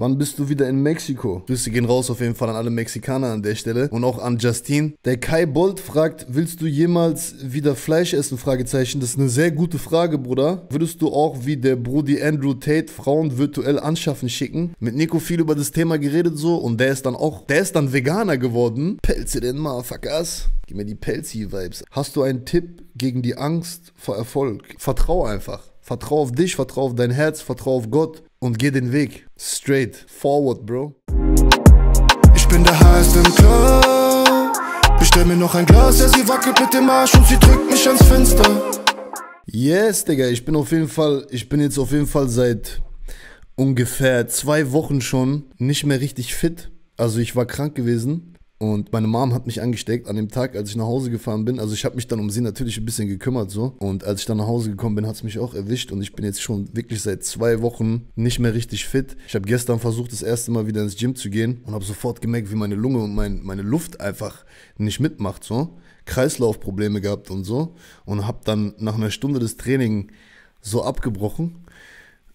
Wann bist du wieder in Mexiko? Grüße gehen raus auf jeden Fall an alle Mexikaner an der Stelle und auch an Justin. Der Kai Bolt fragt, willst du jemals wieder Fleisch essen? Fragezeichen. Das ist eine sehr gute Frage, Bruder. Würdest du auch wie der Brody Andrew Tate Frauen virtuell anschaffen schicken? Mit Nico viel über das Thema geredet so und der ist dann auch, der ist dann Veganer geworden. Pelze den Motherfuckers. Gib mir die Pelzi-Vibes. Hast du einen Tipp gegen die Angst vor Erfolg? Vertrau einfach. Vertrau auf dich, vertrau auf dein Herz, vertrau auf Gott und geh den Weg. Straight, forward, Bro. Ich bin der Heiß im Club. Bestell mir noch ein Glas, ja, sie wackelt mit dem Arsch und sie drückt mich ans Fenster. Yes, Digga, ich bin auf jeden Fall, ich bin jetzt auf jeden Fall seit ungefähr zwei Wochen schon nicht mehr richtig fit. Also ich war krank gewesen und meine Mom hat mich angesteckt an dem Tag, als ich nach Hause gefahren bin. Also ich habe mich dann um sie natürlich ein bisschen gekümmert so. Und als ich dann nach Hause gekommen bin, hat es mich auch erwischt. Und ich bin jetzt schon wirklich seit zwei Wochen nicht mehr richtig fit. Ich habe gestern versucht, das erste Mal wieder ins Gym zu gehen und habe sofort gemerkt, wie meine Lunge und mein, meine Luft einfach nicht mitmacht so. Kreislaufprobleme gehabt und so. Und habe dann nach einer Stunde das Training so abgebrochen.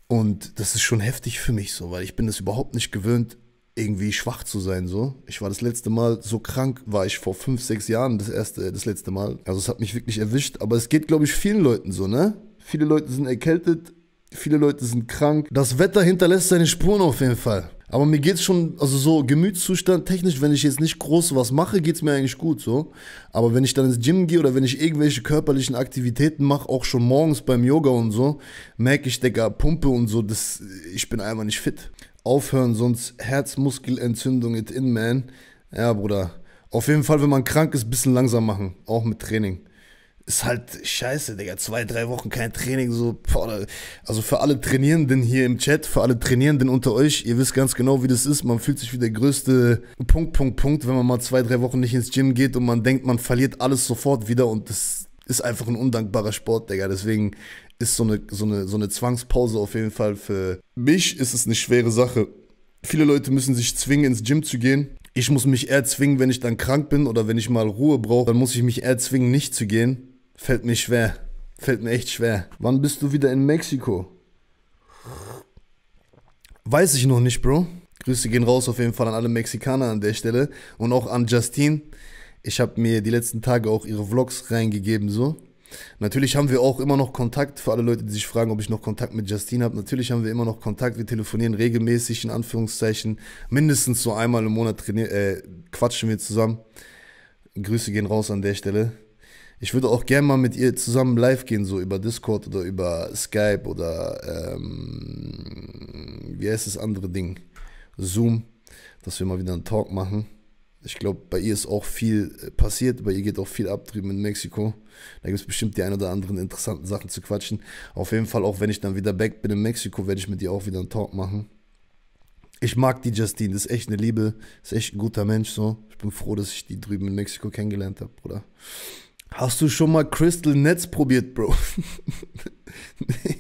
Und das ist schon heftig für mich so, weil ich bin das überhaupt nicht gewöhnt, irgendwie schwach zu sein so. Ich war das letzte Mal so krank, war ich vor fünf, sechs Jahren das erste, äh, das letzte Mal. Also es hat mich wirklich erwischt. Aber es geht, glaube ich, vielen Leuten so, ne? Viele Leute sind erkältet, viele Leute sind krank. Das Wetter hinterlässt seine Spuren auf jeden Fall. Aber mir geht's schon, also so Gemütszustand technisch, wenn ich jetzt nicht groß was mache, geht's mir eigentlich gut so. Aber wenn ich dann ins Gym gehe oder wenn ich irgendwelche körperlichen Aktivitäten mache, auch schon morgens beim Yoga und so, merke ich, Digga, Pumpe und so, das, ich bin einfach nicht fit aufhören, sonst Herzmuskelentzündung it in, man. Ja, Bruder. Auf jeden Fall, wenn man krank ist, bisschen langsam machen. Auch mit Training. Ist halt scheiße, Digga. Zwei, drei Wochen kein Training, so. Boah, also für alle Trainierenden hier im Chat, für alle Trainierenden unter euch, ihr wisst ganz genau, wie das ist. Man fühlt sich wie der größte Punkt, Punkt, Punkt, wenn man mal zwei, drei Wochen nicht ins Gym geht und man denkt, man verliert alles sofort wieder und das ist einfach ein undankbarer Sport, Digga. Deswegen ist so eine, so, eine, so eine Zwangspause auf jeden Fall für mich ist es eine schwere Sache. Viele Leute müssen sich zwingen, ins Gym zu gehen. Ich muss mich eher zwingen, wenn ich dann krank bin oder wenn ich mal Ruhe brauche, dann muss ich mich eher zwingen, nicht zu gehen. Fällt mir schwer. Fällt mir echt schwer. Wann bist du wieder in Mexiko? Weiß ich noch nicht, Bro. Grüße gehen raus auf jeden Fall an alle Mexikaner an der Stelle und auch an Justine. Ich habe mir die letzten Tage auch ihre Vlogs reingegeben, so. Natürlich haben wir auch immer noch Kontakt, für alle Leute, die sich fragen, ob ich noch Kontakt mit Justine habe. Natürlich haben wir immer noch Kontakt, wir telefonieren regelmäßig, in Anführungszeichen. Mindestens so einmal im Monat äh, quatschen wir zusammen. Grüße gehen raus an der Stelle. Ich würde auch gerne mal mit ihr zusammen live gehen, so über Discord oder über Skype oder ähm, wie heißt das andere Ding? Zoom, dass wir mal wieder einen Talk machen. Ich glaube, bei ihr ist auch viel äh, passiert, bei ihr geht auch viel ab drüben in Mexiko. Da gibt es bestimmt die ein oder anderen interessanten Sachen zu quatschen. Auf jeden Fall, auch wenn ich dann wieder back bin in Mexiko, werde ich mit ihr auch wieder einen Talk machen. Ich mag die Justine, das ist echt eine Liebe, das ist echt ein guter Mensch so. Ich bin froh, dass ich die drüben in Mexiko kennengelernt habe, Bruder. Hast du schon mal Crystal Netz probiert, Bro? nee.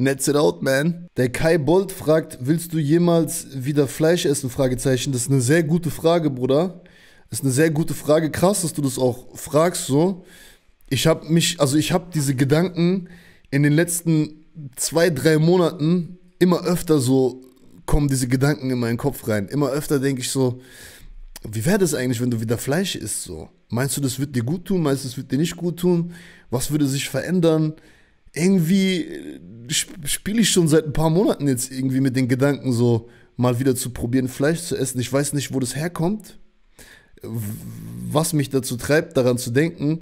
Netz it out, man. Der Kai Bolt fragt, willst du jemals wieder Fleisch essen? Fragezeichen. Das ist eine sehr gute Frage, Bruder. Das ist eine sehr gute Frage. Krass, dass du das auch fragst so. Ich habe mich, also ich habe diese Gedanken in den letzten zwei, drei Monaten immer öfter so, kommen diese Gedanken in meinen Kopf rein. Immer öfter denke ich so, wie wäre das eigentlich, wenn du wieder Fleisch isst so? Meinst du, das wird dir gut tun? Meinst du, das wird dir nicht gut tun? Was würde sich verändern? irgendwie äh, spiele ich schon seit ein paar Monaten jetzt irgendwie mit den Gedanken so, mal wieder zu probieren, Fleisch zu essen. Ich weiß nicht, wo das herkommt, was mich dazu treibt, daran zu denken.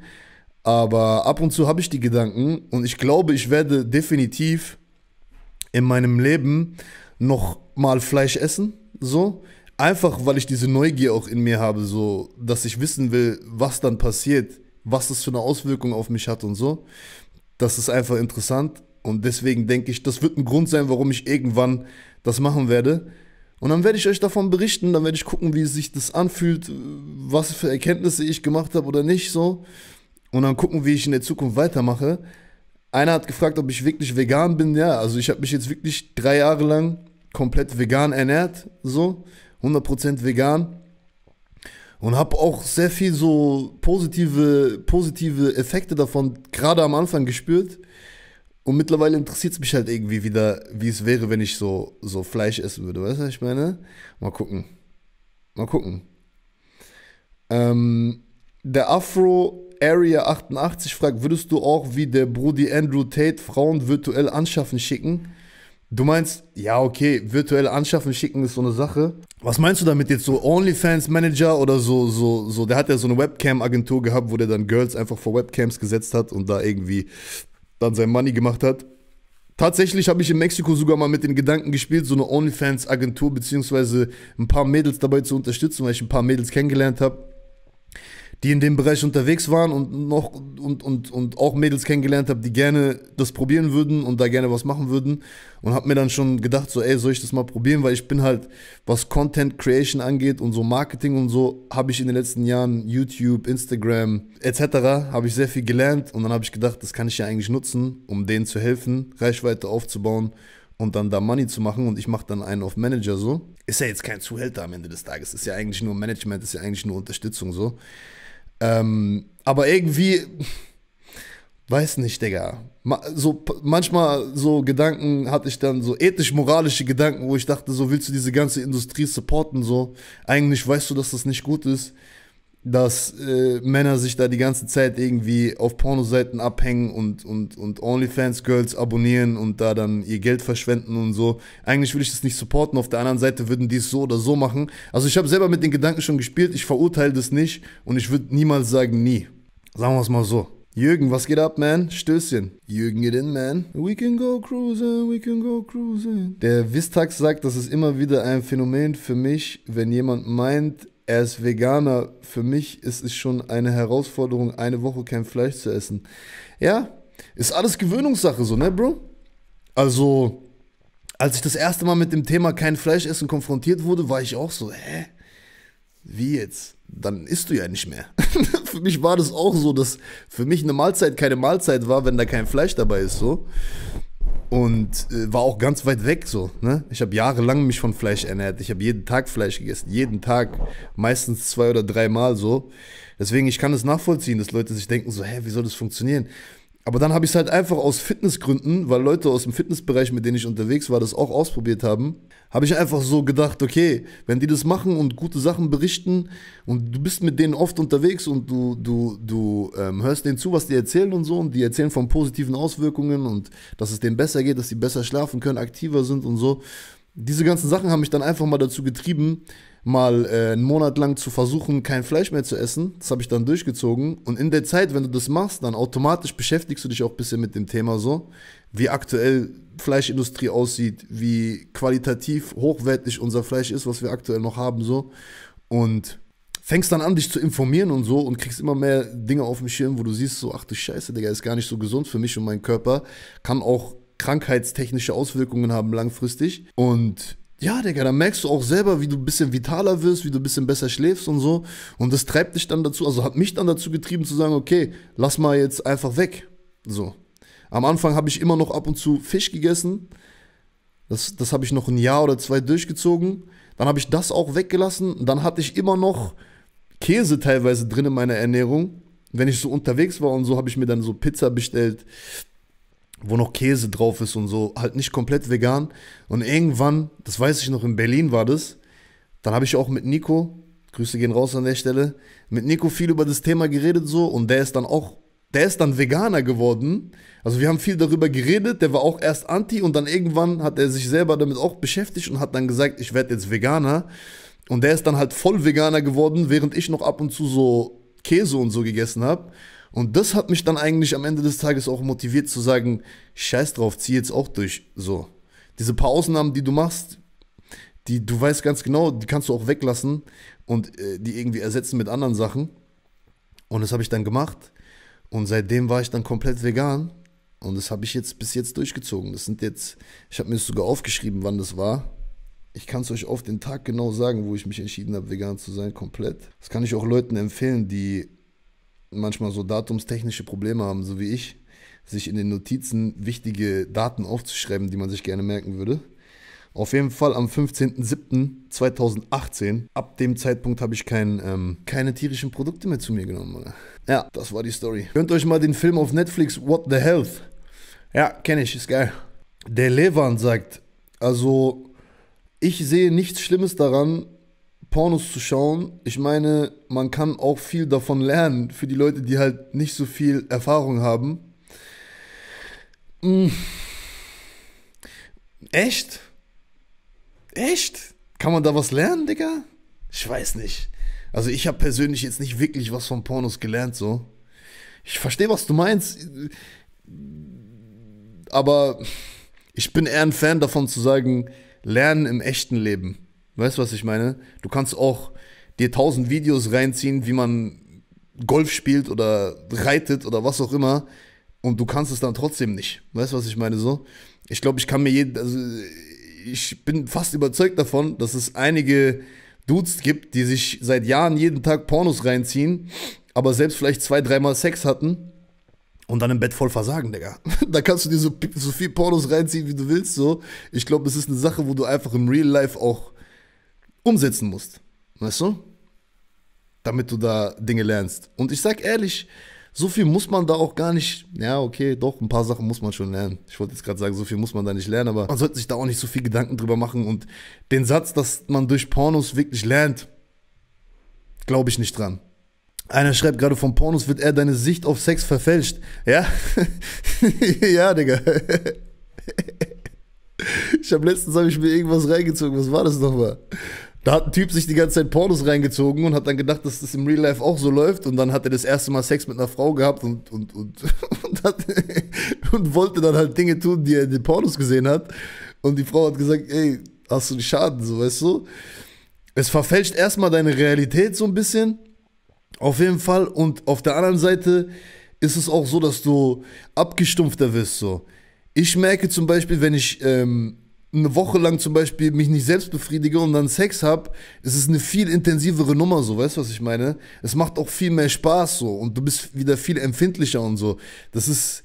Aber ab und zu habe ich die Gedanken und ich glaube, ich werde definitiv in meinem Leben noch mal Fleisch essen, so einfach, weil ich diese Neugier auch in mir habe, so dass ich wissen will, was dann passiert, was das für eine Auswirkung auf mich hat und so. Das ist einfach interessant und deswegen denke ich, das wird ein Grund sein, warum ich irgendwann das machen werde. Und dann werde ich euch davon berichten, dann werde ich gucken, wie sich das anfühlt, was für Erkenntnisse ich gemacht habe oder nicht so. Und dann gucken, wie ich in der Zukunft weitermache. Einer hat gefragt, ob ich wirklich vegan bin. Ja, also ich habe mich jetzt wirklich drei Jahre lang komplett vegan ernährt, so 100% vegan und habe auch sehr viel so positive, positive Effekte davon gerade am Anfang gespürt. Und mittlerweile interessiert es mich halt irgendwie wieder, wie es wäre, wenn ich so, so Fleisch essen würde. Weißt du, was ich meine? Mal gucken. Mal gucken. Ähm, der Afro Area 88 fragt, würdest du auch wie der Brody Andrew Tate Frauen virtuell anschaffen schicken? Du meinst, ja, okay, virtuelle anschaffen, schicken ist so eine Sache. Was meinst du damit jetzt so OnlyFans-Manager oder so, so, so, der hat ja so eine Webcam-Agentur gehabt, wo der dann Girls einfach vor Webcams gesetzt hat und da irgendwie dann sein Money gemacht hat. Tatsächlich habe ich in Mexiko sogar mal mit den Gedanken gespielt, so eine OnlyFans-Agentur beziehungsweise ein paar Mädels dabei zu unterstützen, weil ich ein paar Mädels kennengelernt habe, die in dem Bereich unterwegs waren und noch und, und, und auch Mädels kennengelernt habe, die gerne das probieren würden und da gerne was machen würden. Und habe mir dann schon gedacht, so, ey, soll ich das mal probieren? Weil ich bin halt, was Content Creation angeht und so Marketing und so, habe ich in den letzten Jahren YouTube, Instagram etc. habe ich sehr viel gelernt und dann habe ich gedacht, das kann ich ja eigentlich nutzen, um denen zu helfen, Reichweite aufzubauen und dann da Money zu machen und ich mache dann einen auf Manager so. Ist ja jetzt kein Zuhälter am Ende des Tages, ist ja eigentlich nur Management, ist ja eigentlich nur Unterstützung so. Ähm, aber irgendwie, weiß nicht, Digga. So, manchmal so Gedanken hatte ich dann, so ethisch-moralische Gedanken, wo ich dachte, so willst du diese ganze Industrie supporten, so. Eigentlich weißt du, dass das nicht gut ist dass äh, Männer sich da die ganze Zeit irgendwie auf Pornoseiten abhängen und, und, und OnlyFans-Girls abonnieren und da dann ihr Geld verschwenden und so. Eigentlich will ich das nicht supporten. Auf der anderen Seite würden die es so oder so machen. Also ich habe selber mit den Gedanken schon gespielt. Ich verurteile das nicht und ich würde niemals sagen, nie. Sagen wir es mal so. Jürgen, was geht ab, man? Stößchen. Jürgen get in, man. We can go cruising, we can go cruising. Der Vistax sagt, das ist immer wieder ein Phänomen für mich, wenn jemand meint, er ist Veganer. Für mich ist es schon eine Herausforderung, eine Woche kein Fleisch zu essen. Ja, ist alles Gewöhnungssache so, ne, Bro? Also, als ich das erste Mal mit dem Thema kein Fleisch essen konfrontiert wurde, war ich auch so, hä? Wie jetzt? Dann isst du ja nicht mehr. für mich war das auch so, dass für mich eine Mahlzeit keine Mahlzeit war, wenn da kein Fleisch dabei ist, so und äh, war auch ganz weit weg so. Ne? Ich habe jahrelang mich von Fleisch ernährt. Ich habe jeden Tag Fleisch gegessen, jeden Tag, meistens zwei oder dreimal so. Deswegen, ich kann es nachvollziehen, dass Leute sich denken so, hä, wie soll das funktionieren? Aber dann habe ich es halt einfach aus Fitnessgründen, weil Leute aus dem Fitnessbereich, mit denen ich unterwegs war, das auch ausprobiert haben, habe ich einfach so gedacht, okay, wenn die das machen und gute Sachen berichten und du bist mit denen oft unterwegs und du, du, du ähm, hörst denen zu, was die erzählen und so und die erzählen von positiven Auswirkungen und dass es denen besser geht, dass sie besser schlafen können, aktiver sind und so. Diese ganzen Sachen haben mich dann einfach mal dazu getrieben, mal äh, einen Monat lang zu versuchen, kein Fleisch mehr zu essen. Das habe ich dann durchgezogen. Und in der Zeit, wenn du das machst, dann automatisch beschäftigst du dich auch ein bisschen mit dem Thema so, wie aktuell Fleischindustrie aussieht, wie qualitativ hochwertig unser Fleisch ist, was wir aktuell noch haben so. Und fängst dann an, dich zu informieren und so und kriegst immer mehr Dinge auf dem Schirm, wo du siehst, so, ach du Scheiße, Digga, ist gar nicht so gesund für mich und meinen Körper. Kann auch krankheitstechnische Auswirkungen haben langfristig. Und ja, Digga, dann merkst du auch selber, wie du ein bisschen vitaler wirst, wie du ein bisschen besser schläfst und so. Und das treibt dich dann dazu, also hat mich dann dazu getrieben zu sagen, okay, lass mal jetzt einfach weg. So. Am Anfang habe ich immer noch ab und zu Fisch gegessen. Das, das habe ich noch ein Jahr oder zwei durchgezogen. Dann habe ich das auch weggelassen. Dann hatte ich immer noch Käse teilweise drin in meiner Ernährung. Wenn ich so unterwegs war und so, habe ich mir dann so Pizza bestellt wo noch Käse drauf ist und so, halt nicht komplett vegan. Und irgendwann, das weiß ich noch, in Berlin war das, dann habe ich auch mit Nico, Grüße gehen raus an der Stelle, mit Nico viel über das Thema geredet so und der ist dann auch, der ist dann Veganer geworden. Also wir haben viel darüber geredet, der war auch erst Anti und dann irgendwann hat er sich selber damit auch beschäftigt und hat dann gesagt, ich werde jetzt Veganer. Und der ist dann halt voll Veganer geworden, während ich noch ab und zu so Käse und so gegessen habe. Und das hat mich dann eigentlich am Ende des Tages auch motiviert zu sagen, scheiß drauf, zieh jetzt auch durch. So. Diese paar Ausnahmen, die du machst, die du weißt ganz genau, die kannst du auch weglassen und äh, die irgendwie ersetzen mit anderen Sachen. Und das habe ich dann gemacht. Und seitdem war ich dann komplett vegan. Und das habe ich jetzt bis jetzt durchgezogen. Das sind jetzt, ich habe mir das sogar aufgeschrieben, wann das war. Ich kann es euch auf den Tag genau sagen, wo ich mich entschieden habe, vegan zu sein, komplett. Das kann ich auch Leuten empfehlen, die manchmal so datumstechnische Probleme haben, so wie ich, sich in den Notizen wichtige Daten aufzuschreiben, die man sich gerne merken würde. Auf jeden Fall am 15.07.2018. Ab dem Zeitpunkt habe ich kein, ähm, keine tierischen Produkte mehr zu mir genommen. Ja, das war die Story. Könnt euch mal den Film auf Netflix What the Health. Ja, kenne ich, ist geil. Der Levan sagt, also ich sehe nichts Schlimmes daran, Pornos zu schauen, ich meine, man kann auch viel davon lernen für die Leute, die halt nicht so viel Erfahrung haben. Hm. Echt? Echt? Kann man da was lernen, Digga? Ich weiß nicht. Also ich habe persönlich jetzt nicht wirklich was von Pornos gelernt, so. Ich verstehe, was du meinst. Aber ich bin eher ein Fan davon zu sagen, lernen im echten Leben. Weißt du, was ich meine? Du kannst auch dir tausend Videos reinziehen, wie man Golf spielt oder reitet oder was auch immer. Und du kannst es dann trotzdem nicht. Weißt du, was ich meine? So, ich glaube, ich kann mir jeden, also ich bin fast überzeugt davon, dass es einige Dudes gibt, die sich seit Jahren jeden Tag Pornos reinziehen, aber selbst vielleicht zwei, dreimal Sex hatten und dann im Bett voll versagen, Digga. da kannst du dir so, so viel Pornos reinziehen, wie du willst, so. Ich glaube, es ist eine Sache, wo du einfach im Real Life auch umsetzen musst. Weißt du? Damit du da Dinge lernst. Und ich sag ehrlich, so viel muss man da auch gar nicht. Ja, okay, doch, ein paar Sachen muss man schon lernen. Ich wollte jetzt gerade sagen, so viel muss man da nicht lernen, aber man sollte sich da auch nicht so viel Gedanken drüber machen. Und den Satz, dass man durch Pornos wirklich lernt, glaube ich nicht dran. Einer schreibt gerade von Pornos, wird er deine Sicht auf Sex verfälscht. Ja? ja, Digga. ich habe letztens hab ich mir irgendwas reingezogen. Was war das nochmal? Da hat ein Typ sich die ganze Zeit Pornos reingezogen und hat dann gedacht, dass das im Real Life auch so läuft. Und dann hat er das erste Mal Sex mit einer Frau gehabt und, und, und, und, hat, und wollte dann halt Dinge tun, die er in den Pornos gesehen hat. Und die Frau hat gesagt, ey, hast du nicht Schaden, so weißt du. Es verfälscht erstmal deine Realität so ein bisschen. Auf jeden Fall. Und auf der anderen Seite ist es auch so, dass du abgestumpfter wirst. So. Ich merke zum Beispiel, wenn ich ähm, eine Woche lang zum Beispiel mich nicht selbst befriedige und dann Sex hab, ist es eine viel intensivere Nummer, so, weißt du, was ich meine? Es macht auch viel mehr Spaß, so, und du bist wieder viel empfindlicher und so. Das ist,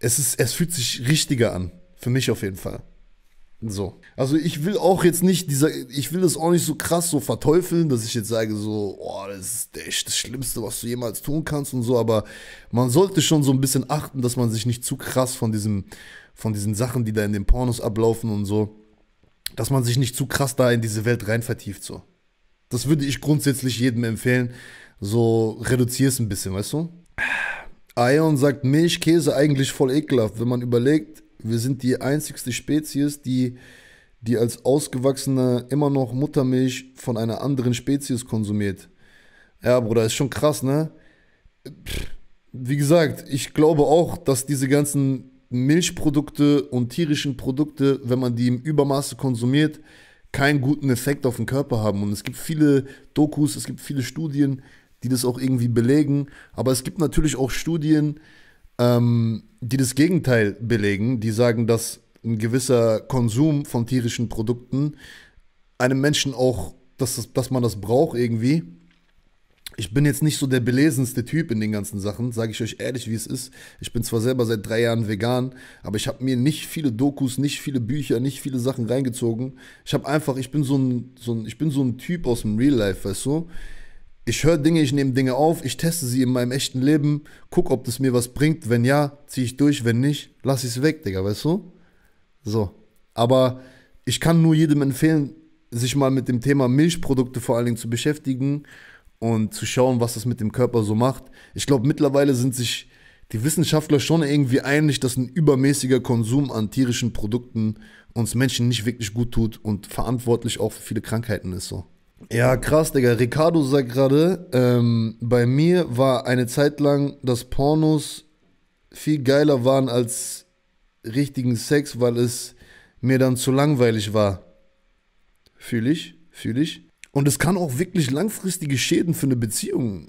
es ist, es fühlt sich richtiger an. Für mich auf jeden Fall. So. Also ich will auch jetzt nicht dieser, ich will das auch nicht so krass so verteufeln, dass ich jetzt sage so, oh, das ist echt das Schlimmste, was du jemals tun kannst und so, aber man sollte schon so ein bisschen achten, dass man sich nicht zu krass von diesem, von diesen Sachen, die da in den Pornos ablaufen und so, dass man sich nicht zu krass da in diese Welt rein vertieft so. Das würde ich grundsätzlich jedem empfehlen. So reduzier es ein bisschen, weißt du? Ion sagt Milchkäse eigentlich voll ekelhaft, wenn man überlegt, wir sind die einzigste Spezies, die, die als Ausgewachsene immer noch Muttermilch von einer anderen Spezies konsumiert. Ja, Bruder, ist schon krass, ne? wie gesagt, ich glaube auch, dass diese ganzen Milchprodukte und tierischen Produkte, wenn man die im Übermaße konsumiert, keinen guten Effekt auf den Körper haben. Und es gibt viele Dokus, es gibt viele Studien, die das auch irgendwie belegen. Aber es gibt natürlich auch Studien, ähm, die das Gegenteil belegen, die sagen, dass ein gewisser Konsum von tierischen Produkten einem Menschen auch, dass, dass man das braucht irgendwie ich bin jetzt nicht so der belesenste Typ in den ganzen Sachen, sage ich euch ehrlich, wie es ist. Ich bin zwar selber seit drei Jahren vegan, aber ich habe mir nicht viele Dokus, nicht viele Bücher, nicht viele Sachen reingezogen. Ich habe einfach, ich bin so ein, so ein, ich bin so ein Typ aus dem Real Life, weißt du? Ich höre Dinge, ich nehme Dinge auf, ich teste sie in meinem echten Leben, guck, ob das mir was bringt. Wenn ja, ziehe ich durch, wenn nicht, lass ich es weg, Digga, weißt du? So. Aber ich kann nur jedem empfehlen, sich mal mit dem Thema Milchprodukte vor allen Dingen zu beschäftigen und zu schauen, was das mit dem Körper so macht. Ich glaube, mittlerweile sind sich die Wissenschaftler schon irgendwie einig, dass ein übermäßiger Konsum an tierischen Produkten uns Menschen nicht wirklich gut tut und verantwortlich auch für viele Krankheiten ist so. Ja, krass, Digga. Ricardo sagt gerade, ähm, bei mir war eine Zeit lang, dass Pornos viel geiler waren als richtigen Sex, weil es mir dann zu langweilig war. Fühl ich, fühl ich. Und es kann auch wirklich langfristige Schäden für eine Beziehung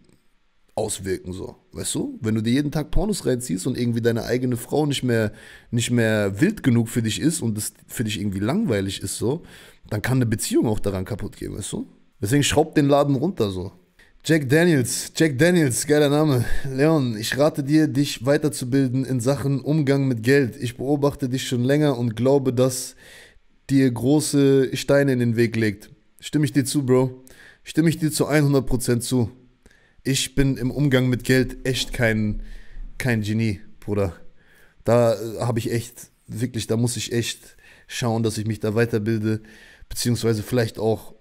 auswirken, so. Weißt du? Wenn du dir jeden Tag Pornos reinziehst und irgendwie deine eigene Frau nicht mehr, nicht mehr wild genug für dich ist und es für dich irgendwie langweilig ist, so, dann kann eine Beziehung auch daran kaputt gehen, weißt du? Deswegen schraub den Laden runter, so. Jack Daniels, Jack Daniels, geiler Name. Leon, ich rate dir, dich weiterzubilden in Sachen Umgang mit Geld. Ich beobachte dich schon länger und glaube, dass dir große Steine in den Weg legt. Stimme ich dir zu, Bro. Stimme ich dir zu 100% zu. Ich bin im Umgang mit Geld echt kein, kein Genie, Bruder. Da äh, habe ich echt, wirklich, da muss ich echt schauen, dass ich mich da weiterbilde. Beziehungsweise vielleicht auch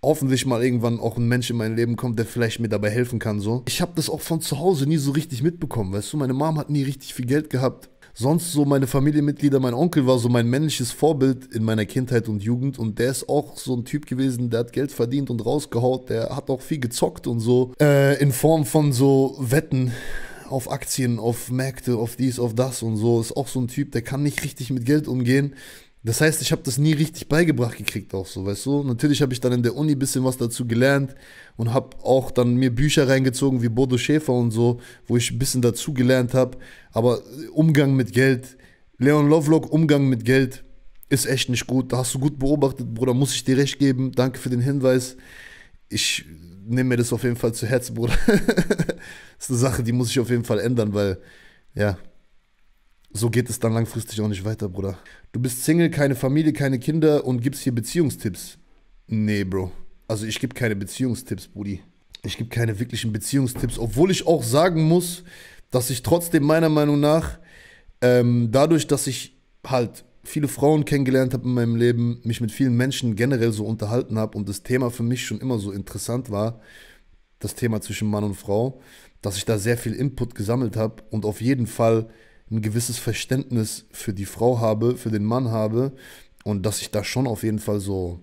hoffentlich mal irgendwann auch ein Mensch in mein Leben kommt, der vielleicht mir dabei helfen kann. So. Ich habe das auch von zu Hause nie so richtig mitbekommen, weißt du? Meine Mom hat nie richtig viel Geld gehabt sonst so meine Familienmitglieder, mein Onkel war so mein männliches Vorbild in meiner Kindheit und Jugend und der ist auch so ein Typ gewesen, der hat Geld verdient und rausgehaut, der hat auch viel gezockt und so äh, in Form von so Wetten auf Aktien, auf Märkte, auf dies, auf das und so. Ist auch so ein Typ, der kann nicht richtig mit Geld umgehen. Das heißt, ich habe das nie richtig beigebracht gekriegt, auch so, weißt du? Natürlich habe ich dann in der Uni ein bisschen was dazu gelernt und habe auch dann mir Bücher reingezogen wie Bodo Schäfer und so, wo ich ein bisschen dazu gelernt habe. Aber Umgang mit Geld, Leon Lovelock, Umgang mit Geld ist echt nicht gut. Da hast du gut beobachtet, Bruder, muss ich dir recht geben. Danke für den Hinweis. Ich nehme mir das auf jeden Fall zu Herzen, Bruder. das ist eine Sache, die muss ich auf jeden Fall ändern, weil, ja, so geht es dann langfristig auch nicht weiter, Bruder. Du bist Single, keine Familie, keine Kinder und gibst hier Beziehungstipps. Nee, Bro. Also ich gebe keine Beziehungstipps, Brudi. Ich gebe keine wirklichen Beziehungstipps, obwohl ich auch sagen muss, dass ich trotzdem meiner Meinung nach, ähm, dadurch, dass ich halt viele Frauen kennengelernt habe in meinem Leben, mich mit vielen Menschen generell so unterhalten habe und das Thema für mich schon immer so interessant war, das Thema zwischen Mann und Frau, dass ich da sehr viel Input gesammelt habe und auf jeden Fall ein gewisses Verständnis für die Frau habe, für den Mann habe und dass ich da schon auf jeden Fall so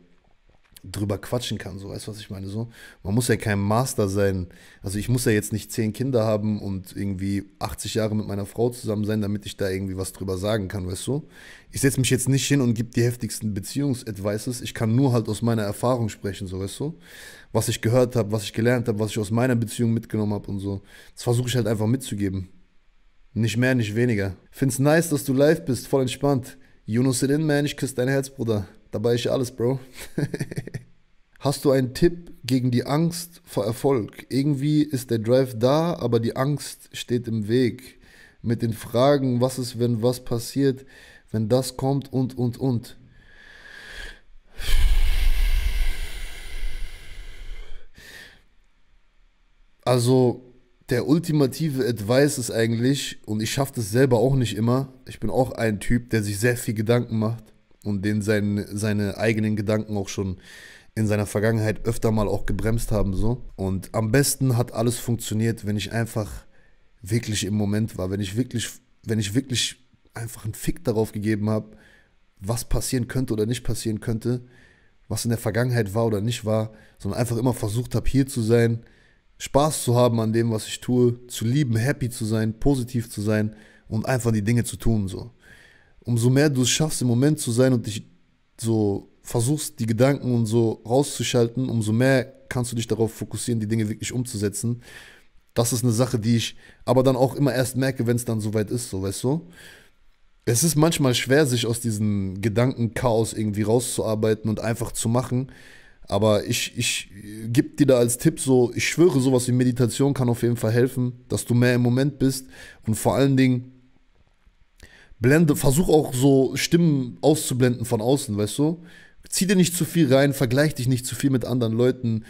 drüber quatschen kann, so weißt du, was ich meine? So, man muss ja kein Master sein. Also ich muss ja jetzt nicht zehn Kinder haben und irgendwie 80 Jahre mit meiner Frau zusammen sein, damit ich da irgendwie was drüber sagen kann, weißt du? Ich setze mich jetzt nicht hin und gebe die heftigsten Beziehungsadvices. Ich kann nur halt aus meiner Erfahrung sprechen, so weißt du? Was ich gehört habe, was ich gelernt habe, was ich aus meiner Beziehung mitgenommen habe und so. Das versuche ich halt einfach mitzugeben. Nicht mehr, nicht weniger. Find's nice, dass du live bist, voll entspannt. You know sit in, man, ich küsse dein Herz, Bruder. Dabei ist ja alles, Bro. Hast du einen Tipp gegen die Angst vor Erfolg? Irgendwie ist der Drive da, aber die Angst steht im Weg. Mit den Fragen, was ist, wenn was passiert, wenn das kommt und, und, und. Also, der ultimative Advice ist eigentlich, und ich schaffe das selber auch nicht immer, ich bin auch ein Typ, der sich sehr viel Gedanken macht und den sein, seine eigenen Gedanken auch schon in seiner Vergangenheit öfter mal auch gebremst haben. So. Und am besten hat alles funktioniert, wenn ich einfach wirklich im Moment war, wenn ich wirklich, wenn ich wirklich einfach einen Fick darauf gegeben habe, was passieren könnte oder nicht passieren könnte, was in der Vergangenheit war oder nicht war, sondern einfach immer versucht habe, hier zu sein, Spaß zu haben an dem, was ich tue, zu lieben, happy zu sein, positiv zu sein und einfach die Dinge zu tun. So. Umso mehr du es schaffst, im Moment zu sein und dich so versuchst, die Gedanken und so rauszuschalten, umso mehr kannst du dich darauf fokussieren, die Dinge wirklich umzusetzen. Das ist eine Sache, die ich aber dann auch immer erst merke, wenn es dann soweit ist, so weißt du. Es ist manchmal schwer, sich aus diesem Gedankenchaos irgendwie rauszuarbeiten und einfach zu machen. Aber ich, ich gebe dir da als Tipp so, ich schwöre, sowas wie Meditation kann auf jeden Fall helfen, dass du mehr im Moment bist und vor allen Dingen blende, versuch auch so Stimmen auszublenden von außen, weißt du? Zieh dir nicht zu viel rein, vergleich dich nicht zu viel mit anderen Leuten,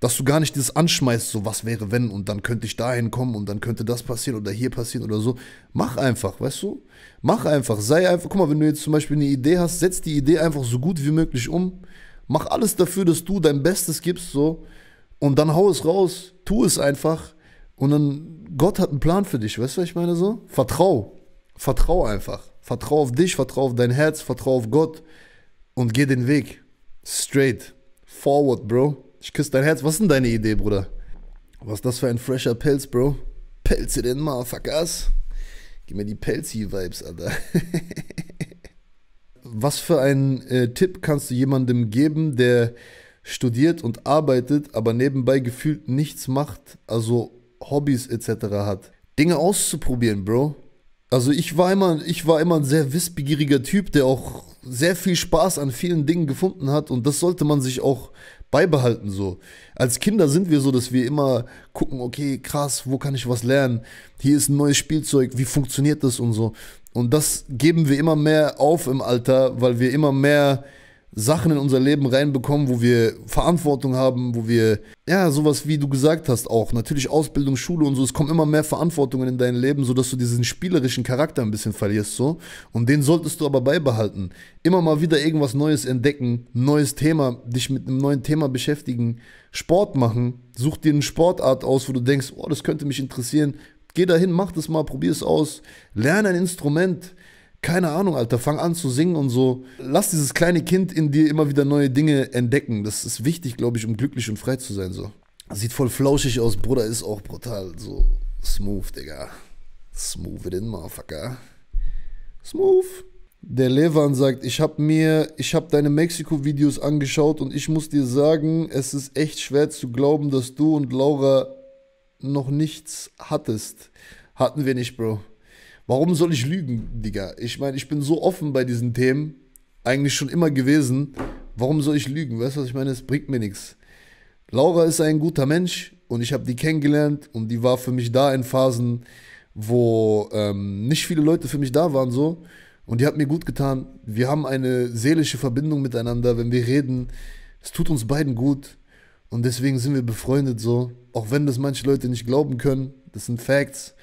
dass du gar nicht dieses anschmeißt, so was wäre wenn und dann könnte ich dahin kommen und dann könnte das passieren oder hier passieren oder so. Mach einfach, weißt du? Mach einfach, sei einfach, guck mal, wenn du jetzt zum Beispiel eine Idee hast, setz die Idee einfach so gut wie möglich um Mach alles dafür, dass du dein Bestes gibst, so. Und dann hau es raus, tu es einfach. Und dann, Gott hat einen Plan für dich, weißt du, was ich meine so? Vertrau. Vertrau einfach. Vertrau auf dich, vertrau auf dein Herz, vertrau auf Gott. Und geh den Weg. Straight. Forward, Bro. Ich küsse dein Herz. Was ist denn deine Idee, Bruder? Was ist das für ein fresher Pelz, Bro? Pelze den Motherfuckers. Gib mir die Pelzi-Vibes, Alter. was für einen äh, Tipp kannst du jemandem geben, der studiert und arbeitet, aber nebenbei gefühlt nichts macht, also Hobbys etc. hat? Dinge auszuprobieren, Bro. Also ich war immer, ich war immer ein sehr wissbegieriger Typ, der auch sehr viel Spaß an vielen Dingen gefunden hat und das sollte man sich auch beibehalten so. Als Kinder sind wir so, dass wir immer gucken, okay, krass, wo kann ich was lernen? Hier ist ein neues Spielzeug, wie funktioniert das und so. Und das geben wir immer mehr auf im Alter, weil wir immer mehr Sachen in unser Leben reinbekommen, wo wir Verantwortung haben, wo wir, ja, sowas wie du gesagt hast auch, natürlich Ausbildung, Schule und so, es kommen immer mehr Verantwortungen in dein Leben, sodass du diesen spielerischen Charakter ein bisschen verlierst, so. Und den solltest du aber beibehalten. Immer mal wieder irgendwas Neues entdecken, neues Thema, dich mit einem neuen Thema beschäftigen, Sport machen, such dir eine Sportart aus, wo du denkst, oh, das könnte mich interessieren, Geh dahin, mach das mal, probier es aus. Lerne ein Instrument. Keine Ahnung, Alter, fang an zu singen und so. Lass dieses kleine Kind in dir immer wieder neue Dinge entdecken. Das ist wichtig, glaube ich, um glücklich und frei zu sein. So. Sieht voll flauschig aus, Bruder, ist auch brutal. So smooth, Digga. Smooth it in, Motherfucker. Smooth. Der Levan sagt, ich habe mir, ich habe deine Mexiko-Videos angeschaut und ich muss dir sagen, es ist echt schwer zu glauben, dass du und Laura noch nichts hattest. Hatten wir nicht, Bro. Warum soll ich lügen, Digga? Ich meine, ich bin so offen bei diesen Themen. Eigentlich schon immer gewesen. Warum soll ich lügen? Weißt du, was ich meine? Es bringt mir nichts. Laura ist ein guter Mensch und ich habe die kennengelernt und die war für mich da in Phasen, wo ähm, nicht viele Leute für mich da waren so und die hat mir gut getan. Wir haben eine seelische Verbindung miteinander, wenn wir reden. Es tut uns beiden gut und deswegen sind wir befreundet so. Auch wenn das manche Leute nicht glauben können, das sind Facts.